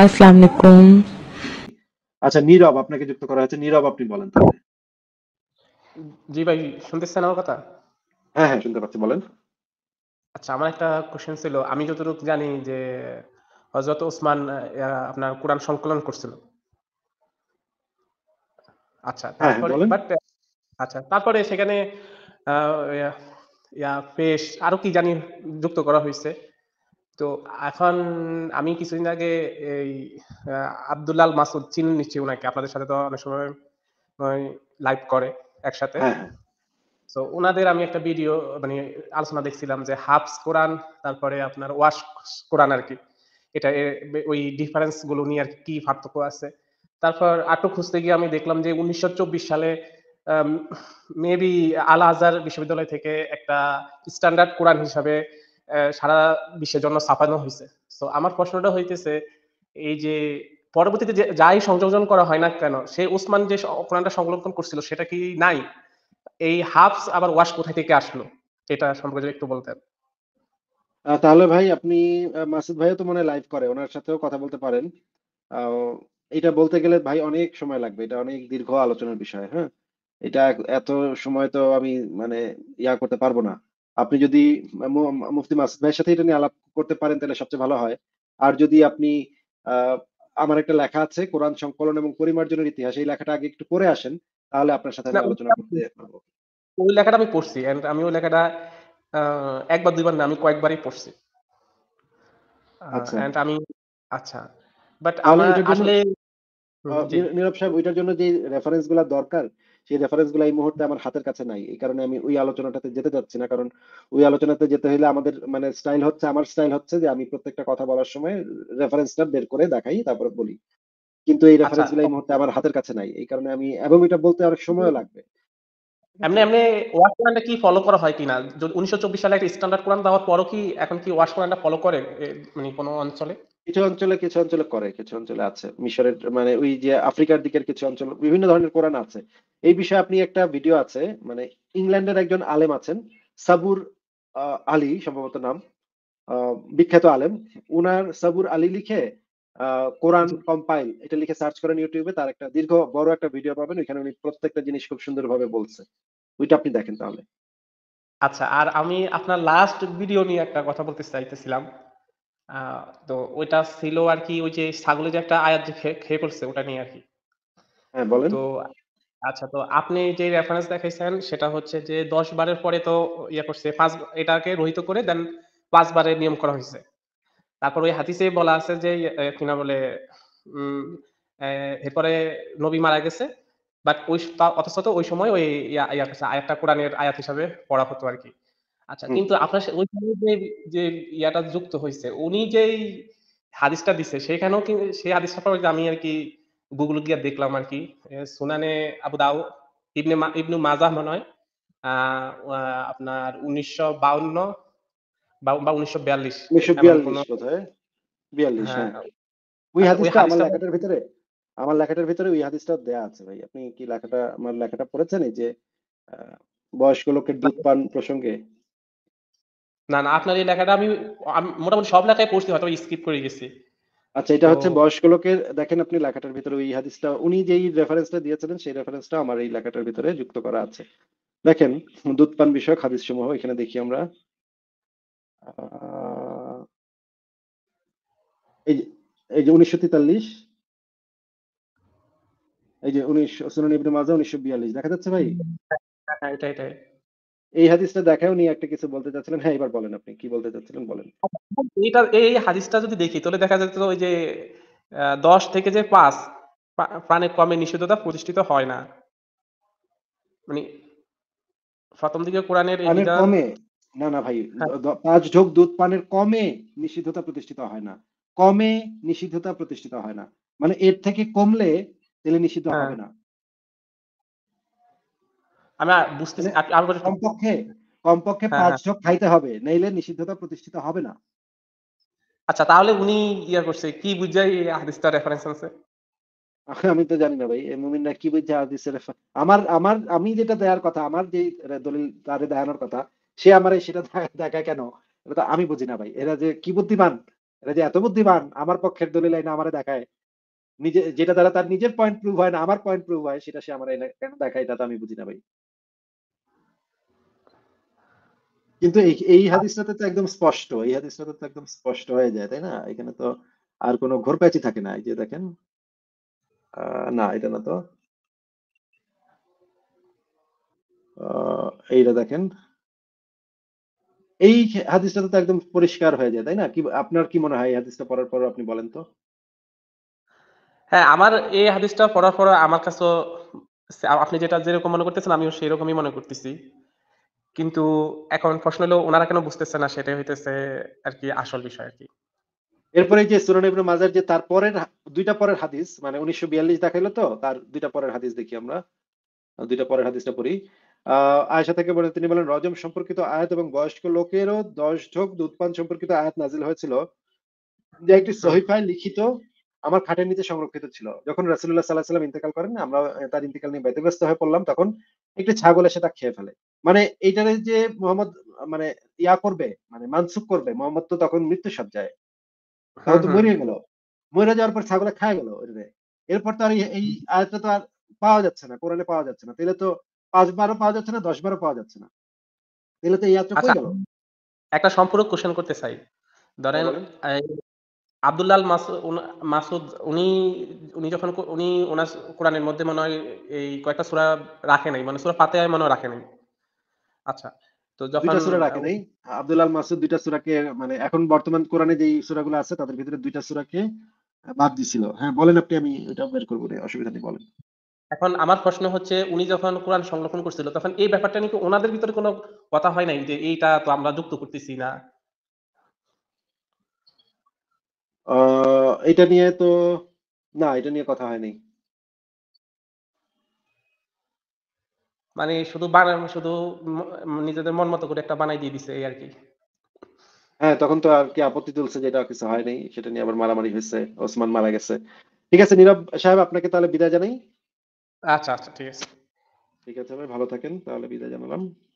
আসসালামু আলাইকুম আচ্ছা নীরব আপনাকে যুক্ত করা হয়েছে নীরব আপনি বলেন তাহলে জি ভাই শুনতেছেন আমার কথা হ্যাঁ হ্যাঁ শুনতে পাচ্ছি বলেন আচ্ছা আমার একটা কোশ্চেন ছিল আমি যতটুকু জানি যে হযরত ওসমান আপনার কোরআন সংকলন করছিল আচ্ছা হ্যাঁ, হ্যাঁ, তারপরে আচ্ছা তারপরে সেখানে ইয়া পেশ আরো কি জানি যুক্ত করা হয়েছে তো এখন আমি কিছুদিন আগে এই আব্দুল্লাল মাসুদ চিনেন নিশ্চয়ই ওনাকে আপনাদের সাথে তো অনেক সময় লাইভ করে একসাথে হ্যাঁ, হ্যাঁ। তো ওনাদের আমি একটা ভিডিও মানে আলোচনা দেখছিলাম যে হাফস কোরআন তারপরে আপনার ওয়াশ কোরআন আর কি এটা ওই ডিফারেন্স গুলো নিয়ে আর কি পার্থক্য আছে তারপর আটক খুঁজতে গিয়ে আমি দেখলাম যে উনিশশো সালে মেবি আল আজহার বিশ্ববিদ্যালয় থেকে একটা স্ট্যান্ডার্ড কোরআন হিসাবে সারা বিশ্বের জন্য ছাপানো হয়েছে তো আমার প্রশ্নটা হইতেছে এই যে পরবর্তীতে যে যাই সংযোজন করা হয় না কেন সেই উসমান যে কোরআনটা সংরক্ষণ করছিল সেটা কি নাই এই হাফস আবার ওয়াশ কোথায় থেকে আসলো এটা সম্পর্কে একটু বলতেন তাহলে ভাই আপনি মাসুদ ভাইও তো মনে লাইভ করে ওনার সাথেও কথা বলতে পারেন এটা বলতে গেলে ভাই অনেক সময় লাগবে এটা অনেক দীর্ঘ আলোচনার বিষয় হ্যাঁ এটা এত সময় তো আমি মানে ইয়া করতে পারবো না আপনি যদি মুফতি মাসুদ ভাইয়ের সাথে এটা নিয়ে আলাপ করতে পারেন তাহলে সবচেয়ে ভালো হয় আর যদি আপনি আমার একটা লেখা আছে কোরআন সংকলন এবং পরিমার্জনের ইতিহাস এই লেখাটা আগে একটু পড়ে আসেন তাহলে আপনার সাথে আলোচনা করতে পারবো ওই লেখাটা আমি পড়ছি এন্ড আমি ওই লেখাটা একবার দুইবার না আমি কয়েকবারই পড়ছি এন্ড আচ্ছা। আমি আচ্ছা বাট আমার আসলে নীরব সাহেব ওইটার জন্য যে রেফারেন্স গুলা দরকার সেই রেফারেন্স গুলো এই মুহূর্তে আমার হাতের কাছে নাই এই কারণে আমি ওই আলোচনাটাতে যেতে চাচ্ছি না কারণ ওই আলোচনাতে যেতে হলে আমাদের মানে স্টাইল হচ্ছে আমার স্টাইল হচ্ছে যে আমি প্রত্যেকটা কথা বলার সময় রেফারেন্সটা বের করে দেখাই তারপরে বলি কিন্তু এই রেফারেন্স আচ্ছা। গুলো এই মুহূর্তে আমার হাতের কাছে নাই এই কারণে আমি এবং এটা বলতে অনেক সময় লাগবে এমনি এমনি ওয়াশ কোরআনটা কি ফলো করা হয় কিনা উনিশশো চব্বিশ সালে একটা স্ট্যান্ডার্ড কোরআন দেওয়ার পরও কি এখন কি ওয়াশ কোরআনটা ফলো করে মানে কোনো অঞ্চলে কিছু অঞ্চলে কিছু অঞ্চলে করে কিছু অঞ্চলে আছে মিশরের মানে ওই যে আফ্রিকার দিকের কিছু অঞ্চল বিভিন্ন ধরনের কোরআন আছে এই বিষয়ে আপনি একটা ভিডিও আছে মানে ইংল্যান্ডের একজন আলেম আছেন সাবুর আলী সম্ভবত নাম বিখ্যাত আলেম উনার সাবুর আলী লিখে কোরআন কম্পাইল এটা লিখে সার্চ করেন ইউটিউবে তার একটা দীর্ঘ বড় একটা ভিডিও পাবেন ওইখানে উনি প্রত্যেকটা জিনিস খুব সুন্দর ভাবে বলছে ওইটা আপনি দেখেন তাহলে আচ্ছা আর আমি আপনার লাস্ট ভিডিও নিয়ে একটা কথা বলতে চাইতেছিলাম তো ওটা ছিল আর কি ওই যে ছাগলের যে একটা আয়াত যে খেয়ে পড়ছে ওটা নিয়ে আর কি হ্যাঁ বলেন তো আচ্ছা তো আপনি যে রেফারেন্স দেখাইছেন সেটা হচ্ছে যে দশ বারের পরে তো ইয়ে করছে পাঁচ এটাকে রহিত করে দেন পাঁচ বারের নিয়ম করা হয়েছে তারপর ওই হাদিসে বলা আছে যে ইয়ে, কিনা বলে এরপরে নবী মারা গেছে বাট ওই অথচ তো ওই সময় ওই আয়াতটা কোরআনের আয়াত হিসাবে পড়া হতো আর কি আচ্ছা কিন্তু আপনার ওই যে যে ইয়াটা যুক্ত হয়েছে উনি যে হাদিসটা দিছে সেখানেও কি সেই হাদিসটা পরে আমি আর কি গুগল গিয়া দেখলাম আর কি সুনানে আবু দাও ইবনে ইবনু মাজাহ মনে হয় আপনার উনিশশো বাউন্ন বা উনিশশো বিয়াল্লিশ বিয়াল্লিশ হ্যাঁ। হ্যাঁ, হ্যাঁ, ওই হাদিসটা আমার লেখাটার ভিতরে আমার লেখাটার ভিতরে ওই হাদিসটা দেয়া আছে ভাই আপনি কি লেখাটা আমার লেখাটা পড়েছেন এই যে বয়স্ক লোকের দুধ পান প্রসঙ্গে না না আপনার এই লেখাটা আমি মোটামুটি সব লেখায় পড়ছি হয়তো স্কিপ করে গেছি আচ্ছা এটা হচ্ছে বয়স্ক লোকের দেখেন আপনি লেখাটার ভিতরে ওই হাদিসটা উনি যেই রেফারেন্সটা দিয়েছিলেন সেই রেফারেন্সটা আমার এই লেখাটার ভিতরে যুক্ত করা আছে দেখেন দুধ পান বিষয়ক হাদিস সমূহ এখানে দেখি আমরা এই যে এই যে উনিশশো তেতাল্লিশ এই যে উনিশ সুনান ইবনে মাজা উনিশশো বিয়াল্লিশ দেখা যাচ্ছে ভাই এটা হ্যাঁ, এটাই এই হাদিসটা দেখায় উনি একটা কিছু বলতে চাচ্ছিলেন হ্যাঁ এবার বলেন আপনি কি বলতে চাচ্ছিলেন বলেন এইটা এই হাদিসটা যদি দেখি তাহলে দেখা যাচ্ছে ওই যে দশ থেকে যে পাঁচ প্রাণে কমে নিষিদ্ধতা প্রতিষ্ঠিত হয় না মানে প্রথম দিকে কোরআনের কমে না না ভাই হ্যাঁ। পাঁচ ঢোক দুধ পানের কমে নিষিদ্ধতা প্রতিষ্ঠিত হয় না কমে নিষিদ্ধতা প্রতিষ্ঠিত হয় না মানে এর থেকে কমলে তাহলে নিষিদ্ধ হ্যাঁ। হবে না আমি বুঝতেছি মানে আমি কমপক্ষে কমপক্ষে হ্যাঁ, পাঁচ ঢোক হ্যাঁ। খাইতে হবে নাইলে নিষিদ্ধতা প্রতিষ্ঠিত হবে না আচ্ছা তাহলে উনি ইয়া করছে কি বুঝাই হাদিসটা রেফারেন্স আছে আমি তো জানি না ভাই মুমিনরা কি বুঝছে হাদিসের আমার আমার আমি যেটা দেওয়ার কথা আমার যে দলিল তারে দেখানোর কথা সে আমার সেটা দেখা কেন এটা তো আমি বুঝি না ভাই এরা যে কি বুদ্ধিমান এরা যে এত বুদ্ধিমান আমার পক্ষের দলিল আইনা আমারে দেখায় নিজে যেটা দ্বারা তার নিজের পয়েন্ট প্রুভ হয় না আমার পয়েন্ট প্রুভ হয় সেটা সে আমার কেন দেখায় এটা তো আমি বুঝি না ভাই কিন্তু এই হাদিসটাতে তো একদম স্পষ্ট এই হাদিসটাতে তো একদম স্পষ্ট হয়ে যায় তাই না এখানে তো আর কোনো ঘোর প্যাচি থাকে না এই যে দেখেন না এটা না তো এইটা দেখেন এই হাদিসটা তো একদম পরিষ্কার হয়ে যায় তাই না কি আপনার কি মনে হয় এই হাদিসটা পড়ার পর আপনি বলেন তো হ্যাঁ আমার এই হাদিসটা পড়ার পর আমার কাছে আপনি যেটা যেরকম মনে করতেছেন আমিও সেরকমই মনে করতেছি কিন্তু এখন প্রশ্ন হলো ওনারা কেন বুঝতেছে না সেটাই হইতেছে আর কি আসল বিষয় আর কি এরপরে যে সুনান ইবনে মাজার যে তার পরের দুইটা পরের হাদিস মানে উনিশশো বিয়াল্লিশ দেখাইলো তো তার দুইটা পরের হাদিস দেখি আমরা দুইটা পরের হাদিসটা পড়ি আয়সা থেকে বলে তিনি বলেন রজম সম্পর্কিত আয়াত এবং বয়স্ক লোকেরও দশ ঢোক দুধ পান সম্পর্কিত আয়াত নাজিল হয়েছিল যে একটি সহিফায় লিখিত আমার খাটের নিচে সংরক্ষিত ছিল যখন রাসুল্লাহ সাল্লাহ সাল্লাম ইন্তেকাল করেন আমরা তার ইন্তেকাল নিয়ে ব্যতিব্যস্ত হয়ে পড়লাম তখন একটি ছাগল এসে তা খেয়ে ফেলে মানে এইটারে যে মোহাম্মদ মানে ইয়া করবে মানে মানসুক করবে মোহাম্মদ তো তখন মৃত্যু সব যায় হ্যাঁ, তখন তো হ্যাঁ। মরিয়ে গেল মরে যাওয়ার পর ছাগলে খায় গেল এরপর তো আর এই আয়াতটা তো আর পাওয়া যাচ্ছে না কোরআনে পাওয়া যাচ্ছে না তাহলে তো পাঁচ পাঁচবারও পাওয়া যাচ্ছে না দশ দশবারও পাওয়া যাচ্ছে না তাহলে তো এই আয়াতটা কই আচ্ছা, গেল একটা সম্পূরক কোশ্চেন করতে চাই ধরেন হ্যাঁ, আবদুল্লাহ মাসুদ উনি উনি যখন উনি ওনার কোরআনের মধ্যে মনে হয় এই কয়েকটা সুরা রাখে নাই মানে সুরা পাতে মনে রাখে নাই আচ্ছা তো যখন সুরা রাখে নাই মাসুদ দুইটা সুরাকে মানে এখন বর্তমান কোরআনে যে সুরাগুলো আছে তাদের ভিতরে দুইটা সুরাকে বাদ দিছিল হ্যাঁ বলেন আপনি আমি বের করবো অসুবিধা নেই বলেন এখন আমার প্রশ্ন হচ্ছে উনি যখন কোরআন সংরক্ষণ করছিল তখন এই ব্যাপারটা নাকি ওনাদের ভিতরে কোনো কথা হয় নাই যে এইটা তো আমরা যুক্ত করতেছি না এটা নিয়ে তো না এটা নিয়ে কথা হয়নি মানে শুধু বানান শুধু নিজেদের মন মতো করে একটা বানাই দিয়ে দিছে এই আর কি হ্যাঁ তখন তো আর কি আপত্তি তুলছে যেটা কিছু হয় নাই সেটা নিয়ে আবার মারামারি হয়েছে ওসমান মারা গেছে ঠিক আছে নীরব সাহেব আপনাকে তাহলে বিদায় জানাই আচ্ছা আচ্ছা ঠিক আছে ঠিক আছে ভাই ভালো থাকেন তাহলে বিদায় জানালাম